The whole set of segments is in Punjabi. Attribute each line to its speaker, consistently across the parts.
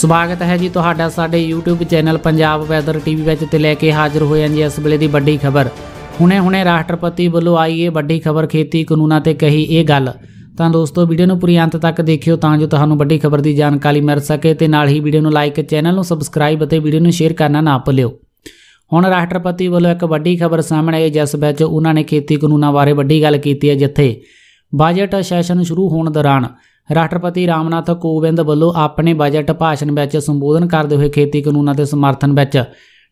Speaker 1: ਸਵਾਗਤ ਹੈ ਜੀ ਤੁਹਾਡਾ ਸਾਡੇ YouTube channel Punjab weather TV ਵਿੱਚ ਤੇ ਲੈ ਕੇ ਹਾਜ਼ਰ ਹੋਏ ਹਾਂ ਜੀ ਇਸ ਵੇਲੇ ਦੀ ਵੱਡੀ ਖਬਰ ਹੁਣੇ-ਹੁਣੇ ਰਾਸ਼ਟਰਪਤੀ ਵੱਲੋਂ ਆਈ ਇਹ ਵੱਡੀ ਖਬਰ ਖੇਤੀ ਕਾਨੂੰਨਾਂ ਤੇ ਕਹੀ ਇਹ ਗੱਲ ਤਾਂ ਦੋਸਤੋ ਵੀਡੀਓ ਨੂੰ ਪੂਰੀ ਅੰਤ ਤੱਕ ਦੇਖਿਓ ਤਾਂ ਜੋ ਤੁਹਾਨੂੰ ਵੱਡੀ ਖਬਰ ਦੀ ਜਾਣਕਾਰੀ ਮਿਲ ਸਕੇ ਤੇ ਨਾਲ ਹੀ ਵੀਡੀਓ ਨੂੰ ਲਾਈਕ ਚੈਨਲ ਨੂੰ ਸਬਸਕ੍ਰਾਈਬ ਅਤੇ ਵੀਡੀਓ ਨੂੰ ਸ਼ੇਅਰ ਕਰਨਾ ਨਾ ਭੁੱਲਿਓ ਹੁਣ ਰਾਸ਼ਟਰਪਤੀ ਵੱਲੋਂ ਇੱਕ ਵੱਡੀ ਖਬਰ ਸਾਹਮਣੇ ਆਈ ਜਿਸ ਵਿੱਚ ਉਹਨਾਂ ਨੇ ਖੇਤੀ ਕਾਨੂੰਨਾਂ ਬਾਰੇ ਵੱਡੀ ਗੱਲ ਕੀਤੀ ਹੈ ਜਿੱਥੇ ਬਜਟ ਸੈਸ਼ਨ ਸ਼ੁਰੂ ਹੋਣ ਦੌਰਾਨ ਰਾਸ਼ਟਰਪਤੀ ਰਾਮਨਾਥ ਕੋਵਿੰਦ ਵੱਲੋਂ ਆਪਣੇ ਬਜਟ ਭਾਸ਼ਣ ਵਿੱਚ ਸੰਬੋਧਨ ਕਰਦੇ ਹੋਏ ਖੇਤੀ ਕਾਨੂੰਨਾਂ ਦੇ ਸਮਰਥਨ ਵਿੱਚ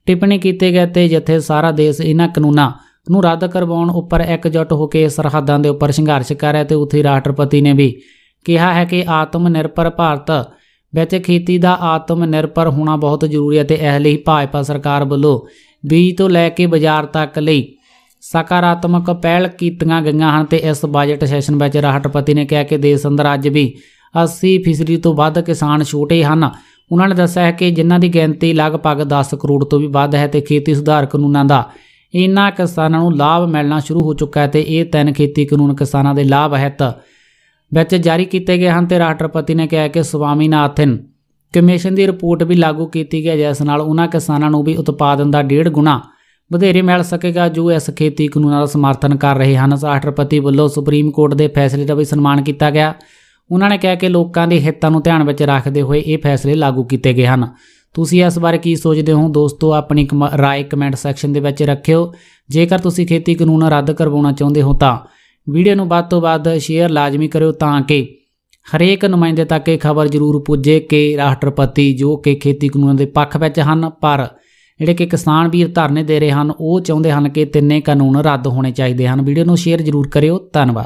Speaker 1: ਟਿੱਪਣੀ ਕੀਤੀ ਗਈ ਤੇ ਜਿੱਥੇ ਸਾਰਾ ਦੇਸ਼ ਇਹਨਾਂ ਕਾਨੂੰਨਾਂ ਨੂੰ ਰੱਦ ਕਰਵਾਉਣ ਉੱਪਰ ਇਕਜੁੱਟ ਹੋ ਕੇ ਸਰਹੱਦਾਂ ਦੇ ਉੱਪਰ ਸੰਘਰਸ਼ ਕਰ ਰਿਹਾ ਤੇ ਉੱਥੇ ਰਾਸ਼ਟਰਪਤੀ ਨੇ ਵੀ ਕਿਹਾ ਹੈ ਕਿ ਆਤਮ ਨਿਰਭਰ ਭਾਰਤ ਵਿੱਚ ਖੇਤੀ ਦਾ ਆਤਮ ਨਿਰਭਰ ਹੋਣਾ ਬਹੁਤ ਜ਼ਰੂਰੀ ਹੈ ਤੇ ਇਸ ਲਈ ਭਾਜਪਾ ਸਰਕਾਰ ਵੱਲੋਂ ਬੀਜ ਤੋਂ ਲੈ ਕੇ ਬਾਜ਼ਾਰ ਤੱਕ ਲਈ ਸਕਾਰਾਤਮਕ ਪਹਿਲ ਕੀਤੀਆਂ ਗਈਆਂ ਹਨ ਤੇ ਇਸ ਬਜਟ ਸੈਸ਼ਨ ਵਿੱਚ ਰਾਸ਼ਟਰਪਤੀ ਨੇ ਕਿਹਾ ਕਿ ਦੇਸ਼ ਅੰਦਰ ਅੱਜ ਵੀ 80% ਤੋਂ ਵੱਧ ਕਿਸਾਨ ਛੋਟੇ ਹਨ ਉਹਨਾਂ ਨੇ ਦੱਸਿਆ ਕਿ ਜਿਨ੍ਹਾਂ ਦੀ ਗਿਣਤੀ ਲਗਭਗ 10 ਕਰੋੜ ਤੋਂ ਵੀ ਵੱਧ ਹੈ ਤੇ ਖੇਤੀ ਸੁਧਾਰ ਕਾਨੂੰਨਾਂ ਦਾ ਇਹਨਾਂ ਕਿਸਾਨਾਂ ਨੂੰ ਲਾਭ ਮਿਲਣਾ ਸ਼ੁਰੂ ਹੋ ਚੁੱਕਾ ਹੈ ਤੇ ਇਹ ਤਿੰਨ ਖੇਤੀ ਕਾਨੂੰਨ ਕਿਸਾਨਾਂ ਦੇ ਲਾਭ ਹਿੱਤ ਵਿੱਚ ਜਾਰੀ ਕੀਤੇ ਗਏ ਹਨ ਤੇ ਰਾਸ਼ਟਰਪਤੀ ਨੇ ਕਿਹਾ ਕਿ ਸੁਆਮੀਨਾਥਨ ਕਮਿਸ਼ਨ ਦੀ ਰਿਪੋਰਟ ਵੀ ਲਾਗੂ ਕੀਤੀ ਗਈ ਜਿਸ ਨਾਲ ਉਹਨਾਂ ਕਿਸਾਨਾਂ ਨੂੰ ਵੀ ਉਤਪਾਦਨ ਦਾ ਡੇਢ ਗੁਣਾ ਵਧੇਰੇ ਮਿਲ ਸਕੇਗਾ ਜੋ ਇਸ ਖੇਤੀ ਕਾਨੂੰਨਾਂ ਦਾ ਸਮਰਥਨ ਕਰ ਰਹੇ ਹਨ ਰਾਸ਼ਟਰਪਤੀ ਵੱਲੋਂ ਸੁਪਰੀਮ ਕੋਰਟ ਦੇ ਫੈਸਲੇ ਦਾ ਵੀ ਸਨਮਾਨ ਕੀਤਾ ਗਿਆ ਉਹਨਾਂ ਨੇ ਕਿਹਾ ਕਿ ਲੋਕਾਂ ਦੇ ਹਿੱਤਾਂ ਨੂੰ ਧਿਆਨ ਵਿੱਚ ਰੱਖਦੇ ਹੋਏ ਇਹ ਫੈਸਲੇ ਲਾਗੂ ਕੀਤੇ ਗਏ ਹਨ ਤੁਸੀਂ ਇਸ ਬਾਰੇ ਕੀ ਸੋਚਦੇ ਹੋ ਦੋਸਤੋ ਆਪਣੀ رائے ਕਮੈਂਟ ਸੈਕਸ਼ਨ ਦੇ ਵਿੱਚ ਰੱਖਿਓ ਜੇਕਰ ਤੁਸੀਂ ਖੇਤੀ ਕਾਨੂੰਨ ਰੱਦ ਕਰਵਾਉਣਾ ਚਾਹੁੰਦੇ ਹੋ ਤਾਂ ਵੀਡੀਓ ਨੂੰ ਵੱਧ ਤੋਂ ਵੱਧ ਸ਼ੇਅਰ ਲਾਜ਼ਮੀ ਕਰਿਓ ਤਾਂ ਕਿ ਹਰੇਕ ਨੁਮਾਇੰਦੇ ਤੱਕ ਇਹ ਖਬਰ ਜ਼ਰੂਰ ਪੁੱਜੇ ਕਿ ਰਾਸ਼ਟਰਪਤੀ ਜੋ ਕਿ ਖੇਤੀ ਕਾਨੂੰਨਾਂ ਦੇ ਪੱਖ ਵਿੱਚ ਹਨ ਪਰ ਜਿਹੜੇ ਕਿ ਕਿਸਾਨ ਵੀਰ ਧਰਨੇ ਦੇ ਰਹੇ ਹਨ ਉਹ ਚਾਹੁੰਦੇ ਹਨ ਕਿ ਤਿੰਨੇ ਕਾਨੂੰਨ ਰੱਦ ਹੋਣੇ ਚਾਹੀਦੇ ਹਨ ਵੀਡੀਓ ਨੂੰ ਸ਼ੇਅਰ ਜ਼ਰੂਰ ਕਰਿਓ ਧੰਨਵਾਦ